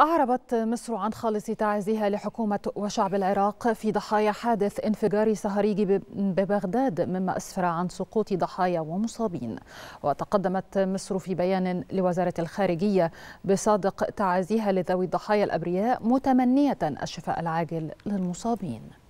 أعربت مصر عن خالص تعزيها لحكومة وشعب العراق في ضحايا حادث انفجار سهريجي ببغداد مما أسفر عن سقوط ضحايا ومصابين وتقدمت مصر في بيان لوزارة الخارجية بصادق تعزيها لذوي الضحايا الأبرياء متمنية الشفاء العاجل للمصابين